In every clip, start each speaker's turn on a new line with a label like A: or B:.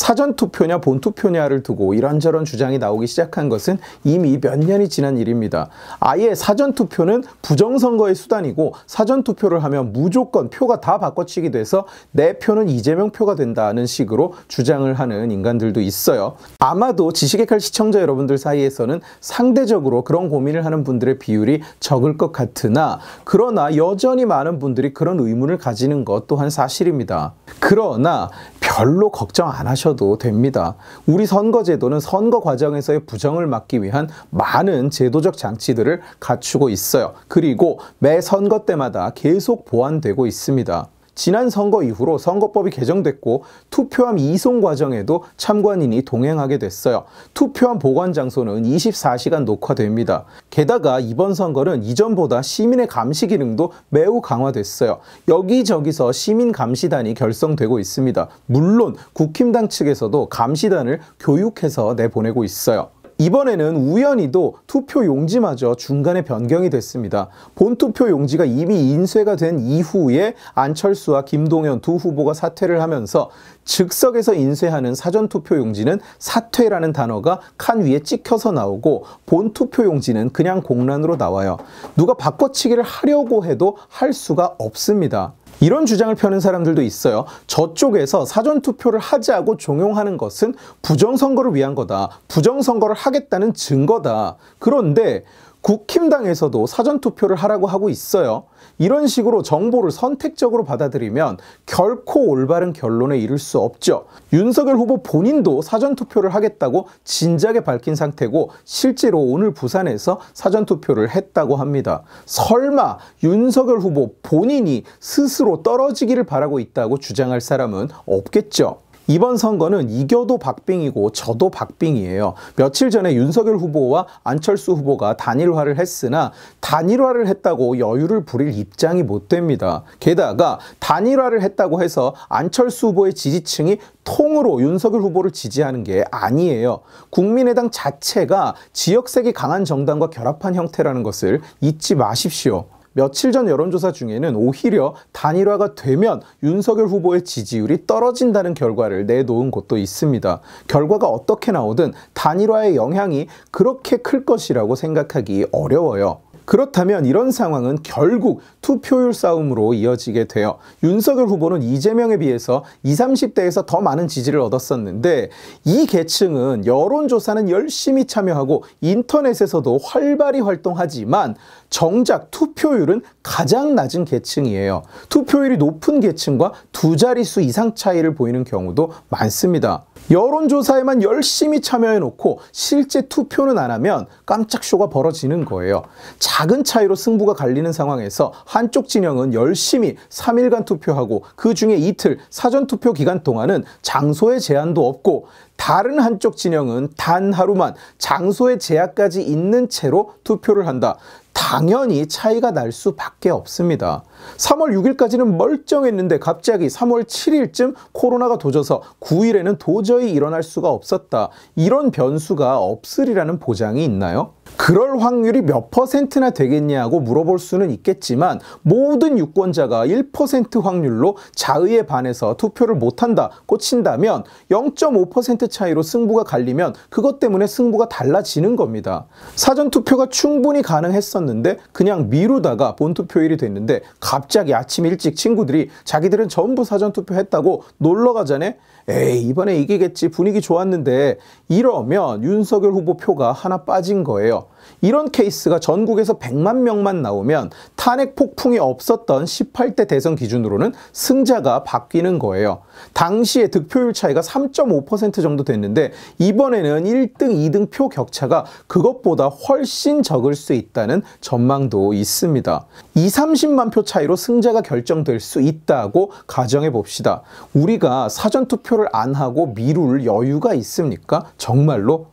A: 사전 투표냐 본 투표냐를 두고 이런저런 주장이 나오기 시작한 것은 이미 몇 년이 지난 일입니다. 아예 사전 투표는 부정선거의 수단이고 사전 투표를 하면 무조건 표가 다 바꿔치기 돼서 내 표는 이재명 표가 된다는 식으로 주장을 하는 인간들도 있어요. 아마도 지식의 칼 시청자 여러분들 사이에서는 상대적으로 그런 고민을 하는 분들의 비율이 적을 것 같으나 그러나 여전히 많은 분들이 그런 의문을 가지는 것 또한 사실입니다. 그러나 별로 걱정 안 하셔도 하셔도 됩니다. 우리 선거제도는 선거 과정에서의 부정을 막기 위한 많은 제도적 장치들을 갖추고 있어요. 그리고 매 선거 때마다 계속 보완되고 있습니다. 지난 선거 이후로 선거법이 개정됐고 투표함 이송 과정에도 참관인이 동행하게 됐어요. 투표함 보관 장소는 24시간 녹화됩니다. 게다가 이번 선거는 이전보다 시민의 감시 기능도 매우 강화됐어요. 여기저기서 시민 감시단이 결성되고 있습니다. 물론 국힘당 측에서도 감시단을 교육해서 내보내고 있어요. 이번에는 우연히도 투표 용지마저 중간에 변경이 됐습니다. 본 투표 용지가 이미 인쇄가 된 이후에 안철수와 김동연 두 후보가 사퇴를 하면서 즉석에서 인쇄하는 사전 투표 용지는 사퇴라는 단어가 칸 위에 찍혀서 나오고 본 투표 용지는 그냥 공란으로 나와요. 누가 바꿔치기를 하려고 해도 할 수가 없습니다. 이런 주장을 펴는 사람들도 있어요. 저쪽에서 사전투표를 하지 고 종용하는 것은 부정선거를 위한 거다. 부정선거를 하겠다는 증거다. 그런데 국힘당에서도 사전투표를 하라고 하고 있어요. 이런 식으로 정보를 선택적으로 받아들이면 결코 올바른 결론에 이를 수 없죠. 윤석열 후보 본인도 사전투표를 하겠다고 진작에 밝힌 상태고 실제로 오늘 부산에서 사전투표를 했다고 합니다. 설마 윤석열 후보 본인이 스스로 떨어지기를 바라고 있다고 주장할 사람은 없겠죠. 이번 선거는 이겨도 박빙이고 저도 박빙이에요. 며칠 전에 윤석열 후보와 안철수 후보가 단일화를 했으나 단일화를 했다고 여유를 부릴 입장이 못 됩니다. 게다가 단일화를 했다고 해서 안철수 후보의 지지층이 통으로 윤석열 후보를 지지하는 게 아니에요. 국민의당 자체가 지역색이 강한 정당과 결합한 형태라는 것을 잊지 마십시오. 며칠 전 여론조사 중에는 오히려 단일화가 되면 윤석열 후보의 지지율이 떨어진다는 결과를 내놓은 곳도 있습니다. 결과가 어떻게 나오든 단일화의 영향이 그렇게 클 것이라고 생각하기 어려워요. 그렇다면 이런 상황은 결국 투표율 싸움으로 이어지게 되어 윤석열 후보는 이재명에 비해서 20, 30대에서 더 많은 지지를 얻었었는데 이 계층은 여론조사는 열심히 참여하고 인터넷에서도 활발히 활동하지만 정작 투표율은 가장 낮은 계층이에요. 투표율이 높은 계층과 두 자릿수 이상 차이를 보이는 경우도 많습니다. 여론조사에만 열심히 참여해놓고 실제 투표는 안 하면 깜짝쇼가 벌어지는 거예요. 작은 차이로 승부가 갈리는 상황에서 한쪽 진영은 열심히 3일간 투표하고 그 중에 이틀 사전투표 기간 동안은 장소에 제한도 없고 다른 한쪽 진영은 단 하루만 장소에 제약까지 있는 채로 투표를 한다. 당연히 차이가 날 수밖에 없습니다. 3월 6일까지는 멀쩡했는데 갑자기 3월 7일쯤 코로나가 도져서 9일에는 도저히 일어날 수가 없었다. 이런 변수가 없으리라는 보장이 있나요? 그럴 확률이 몇 퍼센트나 되겠냐고 물어볼 수는 있겠지만 모든 유권자가 1% 확률로 자의에 반해서 투표를 못한다 꽂힌다면 0.5% 차이로 승부가 갈리면 그것 때문에 승부가 달라지는 겁니다. 사전투표가 충분히 가능했었는데 그냥 미루다가 본투표일이 됐는데 갑자기 아침 일찍 친구들이 자기들은 전부 사전투표 했다고 놀러가자네 에이, 이번에 이기겠지. 분위기 좋았는데 이러면 윤석열 후보 표가 하나 빠진 거예요. 이런 케이스가 전국에서 100만 명만 나오면 탄핵 폭풍이 없었던 18대 대선 기준으로는 승자가 바뀌는 거예요. 당시에 득표율 차이가 3.5% 정도 됐는데 이번에는 1등, 2등 표 격차가 그것보다 훨씬 적을 수 있다는 전망도 있습니다. 2, 30만 표 차이로 승자가 결정될 수 있다고 가정해 봅시다. 우리가 사전 투표를 안 하고 미룰 여유가 있습니까? 정말로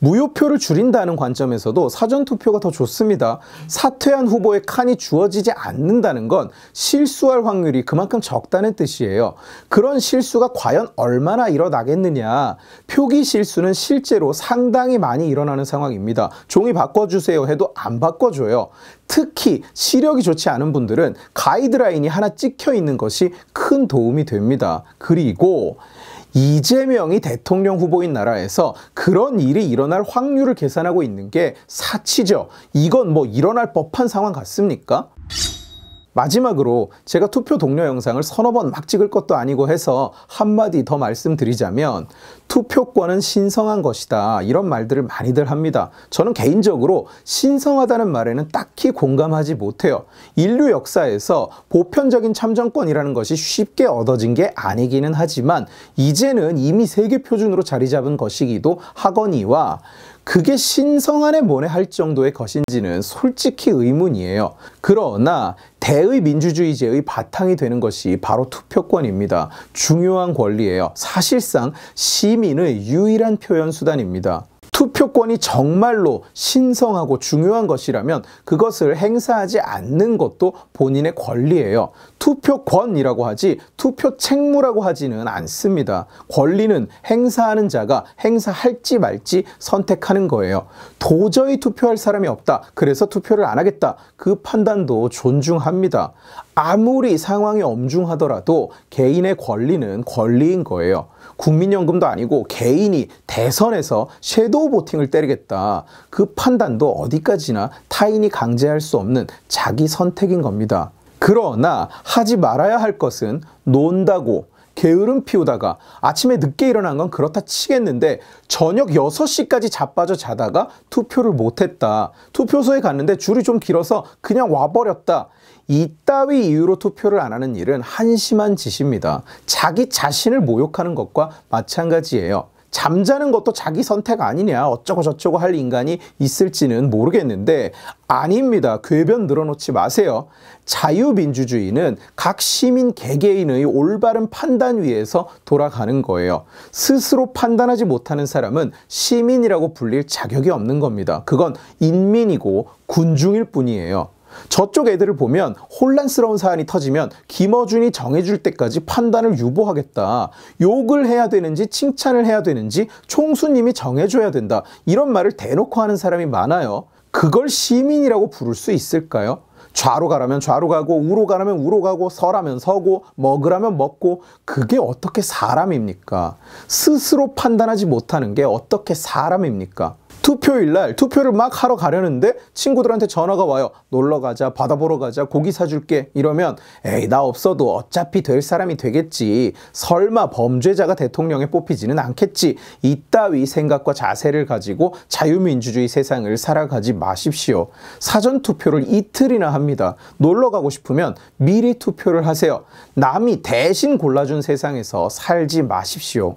A: 무효표를 줄인다는 관점에서도 사전투표가 더 좋습니다. 사퇴한 후보의 칸이 주어지지 않는다는 건 실수할 확률이 그만큼 적다는 뜻이에요. 그런 실수가 과연 얼마나 일어나겠느냐. 표기 실수는 실제로 상당히 많이 일어나는 상황입니다. 종이 바꿔주세요 해도 안 바꿔줘요. 특히 시력이 좋지 않은 분들은 가이드라인이 하나 찍혀 있는 것이 큰 도움이 됩니다. 그리고 이재명이 대통령 후보인 나라에서 그런 일이 일어날 확률을 계산하고 있는 게 사치죠. 이건 뭐 일어날 법한 상황 같습니까? 마지막으로 제가 투표 동료 영상을 서너 번 막 찍을 것도 아니고 해서 한마디 더 말씀드리자면 투표권은 신성한 것이다 이런 말들을 많이들 합니다. 저는 개인적으로 신성하다는 말에는 딱히 공감하지 못해요. 인류 역사에서 보편적인 참정권이라는 것이 쉽게 얻어진 게 아니기는 하지만 이제는 이미 세계 표준으로 자리 잡은 것이기도 하거니와 그게 신성 안에 뭐네 할 정도의 것인지는 솔직히 의문이에요. 그러나 대의 민주주의제의 바탕이 되는 것이 바로 투표권입니다. 중요한 권리예요. 사실상 시민의 유일한 표현 수단입니다. 투표권이 정말로 신성하고 중요한 것이라면 그것을 행사하지 않는 것도 본인의 권리예요. 투표권이라고 하지 투표 책무라고 하지는 않습니다. 권리는 행사하는 자가 행사할지 말지 선택하는 거예요. 도저히 투표할 사람이 없다. 그래서 투표를 안 하겠다. 그 판단도 존중합니다. 아무리 상황이 엄중하더라도 개인의 권리는 권리인 거예요. 국민연금도 아니고 개인이 대선에서 섀도우 보팅을 때리겠다. 그 판단도 어디까지나 타인이 강제할 수 없는 자기 선택인 겁니다. 그러나 하지 말아야 할 것은 논다고 게으름 피우다가 아침에 늦게 일어난 건 그렇다 치겠는데 저녁 6시까지 자빠져 자다가 투표를 못했다. 투표소에 갔는데 줄이 좀 길어서 그냥 와버렸다. 이따위 이유로 투표를 안 하는 일은 한심한 짓입니다. 자기 자신을 모욕하는 것과 마찬가지예요. 잠자는 것도 자기 선택 아니냐 어쩌고 저쩌고 할 인간이 있을지는 모르겠는데 아닙니다. 궤변 늘어놓지 마세요. 자유민주주의는 각 시민 개개인의 올바른 판단 위에서 돌아가는 거예요. 스스로 판단하지 못하는 사람은 시민이라고 불릴 자격이 없는 겁니다. 그건 인민이고 군중일 뿐이에요. 저쪽 애들을 보면 혼란스러운 사안이 터지면 김어준이 정해줄 때까지 판단을 유보하겠다. 욕을 해야 되는지 칭찬을 해야 되는지 총수님이 정해줘야 된다. 이런 말을 대놓고 하는 사람이 많아요. 그걸 시민이라고 부를 수 있을까요? 좌로 가라면 좌로 가고 우로 가라면 우로 가고 서라면 서고 먹으라면 먹고 그게 어떻게 사람입니까? 스스로 판단하지 못하는 게 어떻게 사람입니까? 투표일 날 투표를 막 하러 가려는데 친구들한테 전화가 와요. 놀러 가자, 바다 보러 가자, 고기 사줄게 이러면 에이 나 없어도 어차피 될 사람이 되겠지. 설마 범죄자가 대통령에 뽑히지는 않겠지. 이따위 생각과 자세를 가지고 자유민주주의 세상을 살아가지 마십시오. 사전 투표를 이틀이나 합니다. 놀러 가고 싶으면 미리 투표를 하세요. 남이 대신 골라준 세상에서 살지 마십시오.